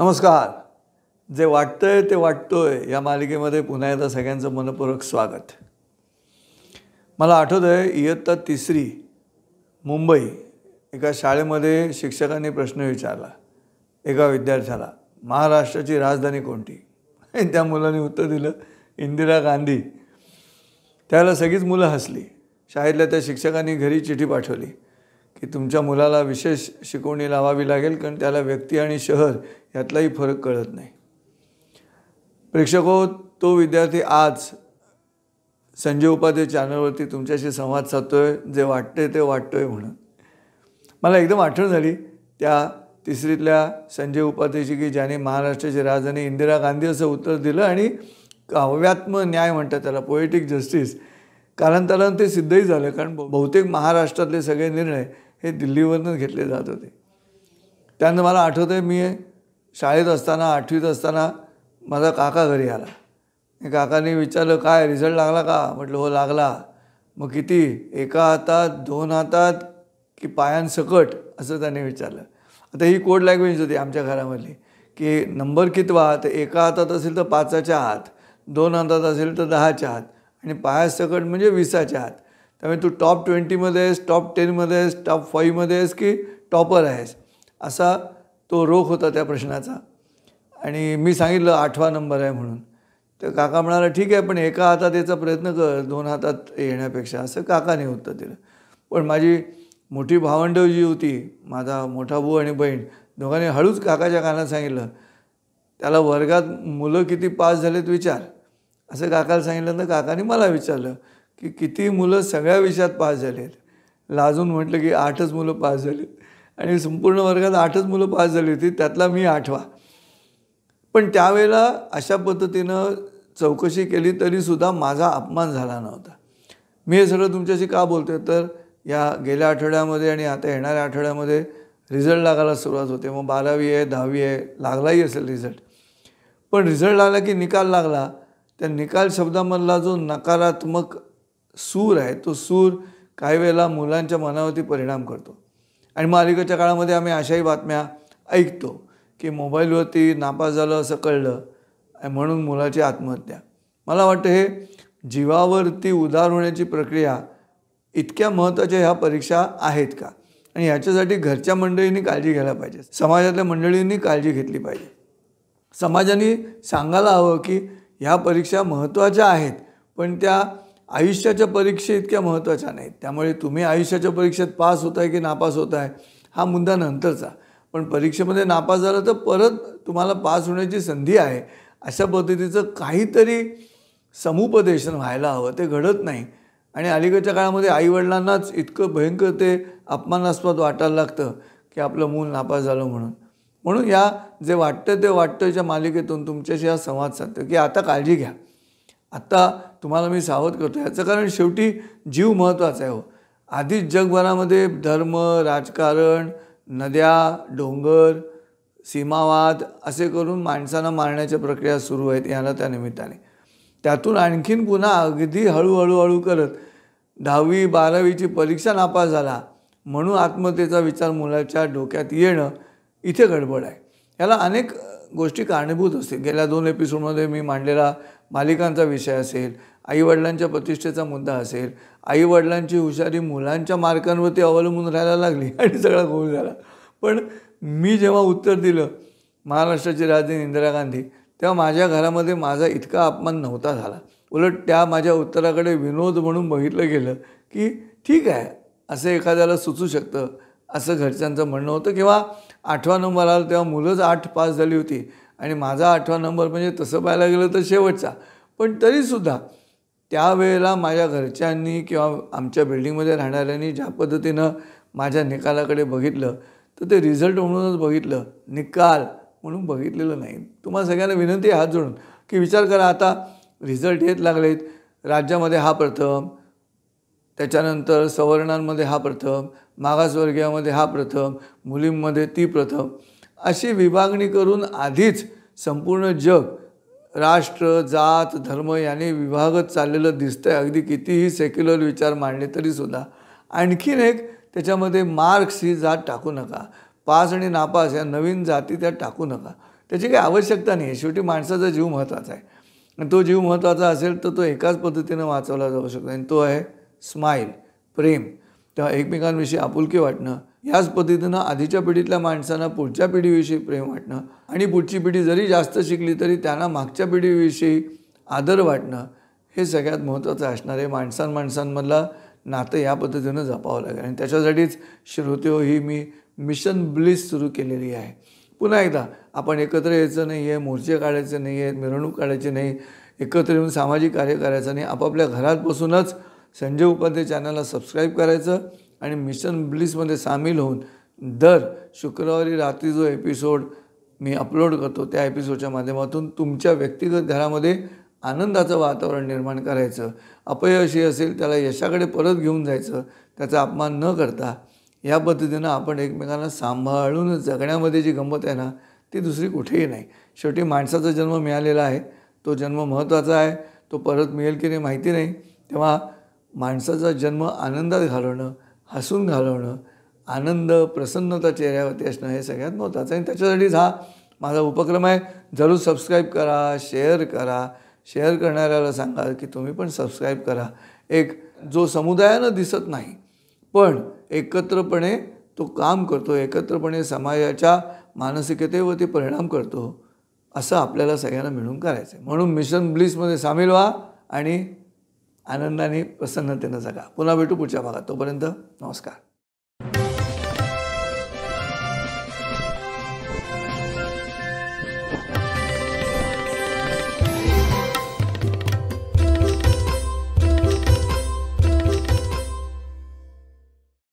नमस्कार जे वाटतंय ते वाटतोय या मालिकेमध्ये पुन्हा एकदा सगळ्यांचं मनपूर्वक स्वागत मला आठवत आहे इयत्ता तिसरी मुंबई एका शाळेमध्ये शिक्षकांनी प्रश्न विचारला एका विद्यार्थ्याला महाराष्ट्राची राजधानी कोणती त्या मुलाने उत्तर दिलं इंदिरा गांधी त्याला सगळीच मुलं हसली शाळेतल्या त्या शिक्षकांनी घरी चिठी पाठवली की तुमच्या मुलाला विशेष शिकवणी लावावी लागेल कारण त्याला व्यक्ती आणि शहर यातलाही फरक कळत नाही प्रेक्षको तो विद्यार्थी आज संजय उपाध्ये चॅनलवरती तुमच्याशी संवाद साधतोय जे वाटतंय ते वाटतोय म्हणून मला एकदम आठवण झाली त्या तिसरीतल्या संजय उपाध्येची की ज्याने महाराष्ट्राची राजधानी इंदिरा गांधी असं उत्तर दिलं आणि काव्यात्म न्याय म्हणतात त्याला पोएटिक जस्टिस कारण त्याला ते सिद्धही झालं कारण बहुतेक महाराष्ट्रातले सगळे निर्णय हे दिल्लीवरूनच घेतले जात होते त्यानं मला आठवतं आहे मी शाळेत असताना आठवीत असताना माझा काका घरी आला काकाने विचारलं काय रिझल्ट लागला का म्हटलं हो लागला मग किती एका हातात दोन हातात की पायांसकट असं त्याने विचारलं आता ही कोड लँग्वेज होती आमच्या घरामधली की नंबर कितवा तर एका हातात असेल तर पाचाच्या आत दोन हातात असेल तर दहाच्या आत आणि पायासकट म्हणजे विसाच्या आत त्यामुळे तू टॉप ट्वेंटीमध्ये आहेस टॉप टेनमध्ये आहेस टॉप फाईव्हमध्ये आहेस की टॉपर आहेस असा तो रोख होता त्या प्रश्नाचा आणि मी सांगितलं आठवा नंबर आहे म्हणून तर काका म्हणाला ठीक आहे पण एका हातात याचा प्रयत्न कर दोन हातात येण्यापेक्षा असं काकाने होतं तिला पण माझी मोठी भावंडव जी होती माझा मोठा भाऊ आणि बहीण दोघांनी हळूच काकाच्या कानात सांगितलं त्याला वर्गात मुलं किती पास झालेत विचार असं काकाला सांगितलं तर काकाने मला विचारलं की किती मुलं सगळ्या विषयात पास झाली आहेत लाजून म्हटलं की आठच मुलं पास झाली आणि संपूर्ण वर्गात आठच मुलं पास झाली होती त्यातला मी आठवा पण त्यावेळेला अशा पद्धतीनं चौकशी केली तरीसुद्धा माझा अपमान झाला नव्हता मी हे सगळं तुमच्याशी का बोलतो तर या गेल्या आठवड्यामध्ये आणि आता येणाऱ्या आठवड्यामध्ये रिझल्ट लागायला सुरुवात होते मग बारावी आहे दहावी आहे लागलाही असेल रिझल्ट पण रिझल्ट लागला की निकाल लागला त्या निकाल शब्दामधला जो नकारात्मक सूर आहे तो सूर काही वेळेला मुलांच्या मनावरती परिणाम करतो आणि मालिकेच्या काळामध्ये आम्ही अशाही बातम्या ऐकतो की मोबाईलवरती नापास झालं असं कळलं म्हणून मुलाची आत्महत्या मला वाटतं हे जीवावरती उदार होण्याची प्रक्रिया इतक्या महत्त्वाच्या ह्या परीक्षा आहेत का आणि ह्याच्यासाठी घरच्या मंडळींनी काळजी घ्यायला पाहिजे समाजातल्या मंडळींनी काळजी घेतली पाहिजे समाजाने सांगायला हवं की ह्या परीक्षा महत्त्वाच्या आहेत पण त्या आयुष्याच्या परीक्षे इतक्या महत्त्वाच्या नाहीत त्यामुळे तुम्ही आयुष्याच्या परीक्षेत पास होत आहे की नापास होत आहे हा मुद्दा नंतरचा पण परीक्षेमध्ये नापास झाला तर परत तुम्हाला पास होण्याची संधी आहे अशा पद्धतीचं काहीतरी समुपदेशन व्हायला हवं ते घडत नाही आणि अलीकडच्या काळामध्ये आईवडिलांनाच इतकं भयंकर ते अपमानास्पद वाटायला लागतं की आपलं मूल नापास झालं म्हणून म्हणून या जे वाटतं ते वाटतंच्या मालिकेतून तुमच्याशी हा संवाद साधतो की आता काळजी घ्या आत्ता तुम्हाला मी सावध करतो याचं कारण शेवटी जीव महत्त्वाचा आहे हो आधीच जगभरामध्ये धर्म राजकारण नद्या डोंगर सीमावाद असे करून माणसांना मारण्याच्या प्रक्रिया सुरू आहेत याला त्या निमित्ताने त्यातून आणखीन पुन्हा अगदी हळूहळूहळू करत दहावी बारावीची परीक्षा नापास झाला म्हणून आत्महत्येचा विचार मुलाच्या डोक्यात येणं इथे गडबड आहे याला अनेक गोष्टी कारणीभूत असतील गेल्या दोन एपिसोडमध्ये मी मांडलेला मालिकांचा विषय असेल आईवडिलांच्या प्रतिष्ठेचा मुद्दा असेल आईवडिलांची हुशारी मुलांच्या मार्कांवरती अवलंबून राहायला लागली आणि सगळा गोळ झाला पण मी जेव्हा उत्तर दिलं महाराष्ट्राची राजधानी इंदिरा गांधी तेव्हा माझ्या घरामध्ये माझा इतका अपमान नव्हता झाला उलट त्या माझ्या उत्तराकडे विनोद म्हणून बघितलं गेलं की ठीक आहे असं एखाद्याला सुचू शकतं असं घरच्यांचं म्हणणं होतं किंवा आठवा नंबर आला तेव्हा मुलंच आठ पास झाली होती आणि माझा आठवा नंबर म्हणजे तसं पाहायला गेलं तर शेवटचा पण तरीसुद्धा त्यावेळेला माझ्या घरच्यांनी किंवा आमच्या बिल्डिंगमध्ये राहणाऱ्यांनी ज्या पद्धतीनं माझ्या निकालाकडे बघितलं तर ते रिझल्ट म्हणूनच बघितलं निकाल म्हणून बघितलेलं नाही तुम्हाला सगळ्यांना विनंती आहे हात जोडून की विचार करा आता रिझल्ट येत लागलेत राज्यामध्ये हा प्रथम त्याच्यानंतर सवर्णांमध्ये हा प्रथम मागासवर्गीयामध्ये हा प्रथम मुलींमध्ये ती प्रथम अशी विभागणी करून आधीच संपूर्ण जग राष्ट्र जात धर्म याने विभागत चाललेलं दिसतं आहे अगदी कितीही सेक्युलर विचार मांडले तरीसुद्धा आणखीन एक त्याच्यामध्ये मार्क्स ही जात टाकू नका पास आणि नापास या नवीन जाती त्या टाकू नका त्याची काही आवश्यकता नाही आहे शेवटी माणसाचा जीव महत्त्वाचा आहे आणि तो जीव महत्त्वाचा असेल तर तो एकाच पद्धतीनं वाचवला जाऊ शकतो आणि तो आहे स्माईल प्रेम तेव्हा एकमेकांविषयी आपुलकी वाटणं याच पद्धतीनं आधीच्या पिढीतल्या माणसांना पुढच्या पिढीविषयी प्रेम वाटणं आणि पुढची पिढी जरी जास्त शिकली तरी त्यांना मागच्या पिढीविषयी आदर वाटणं हे सगळ्यात महत्त्वाचं असणार आहे माणसान माणसांमधला नातं या पद्धतीनं जपावं लागेल आणि त्याच्यासाठीच हो ही मी मिशन ब्लिस सुरू केलेली आहे पुन्हा एकदा आपण एकत्र यायचं नाही आहे मोर्चे काढायचे नाही आहेत मिरवणूक काढायची नाही एकत्र येऊन सामाजिक कार्य करायचं नाही आपापल्या घरात बसूनच संजय उपाध्ये चॅनलला सबस्क्राईब करायचं आणि मिशन ब्लिसमध्ये सामील होऊन दर शुक्रवारी रात्री जो एपिसोड मी अपलोड करतो त्या एपिसोडच्या माध्यमातून तुमच्या व्यक्तिगत घरामध्ये आनंदाचं वातावरण निर्माण करायचं अपयशी असेल त्याला यशाकडे परत घेऊन जायचं त्याचा अपमान न करता या पद्धतीनं आपण एकमेकांना सांभाळून जगण्यामध्ये जी गंमत आहे ना ती दुसरी कुठेही नाही शेवटी माणसाचा जन्म मिळालेला आहे तो जन्म महत्त्वाचा आहे तो परत मिळेल की नाही माहिती नाही तेव्हा माणसाचा जन्म आनंदात घालवणं हसून घालवणं आनंद प्रसन्नता चेहऱ्यावरती असणं हे सगळ्यात महत्त्वाचं आणि त्याच्यासाठीच हा माझा उपक्रम आहे जरूर सबस्क्राईब करा शेअर करा शेअर करणाऱ्याला सांगा की तुम्ही पण सबस्क्राईब करा एक जो समुदायानं दिसत नाही पण एकत्रपणे तो काम करतो एकत्रपणे समाजाच्या मानसिकतेवरती परिणाम करतो असं आपल्याला सगळ्यांना मिळून करायचं आहे म्हणून मिशन ब्लिसमध्ये सामील व्हा आणि आनंदाने प्रसन्नतेनं जगा पुन्हा भेटू पुढच्या भागात तोपर्यंत नमस्कार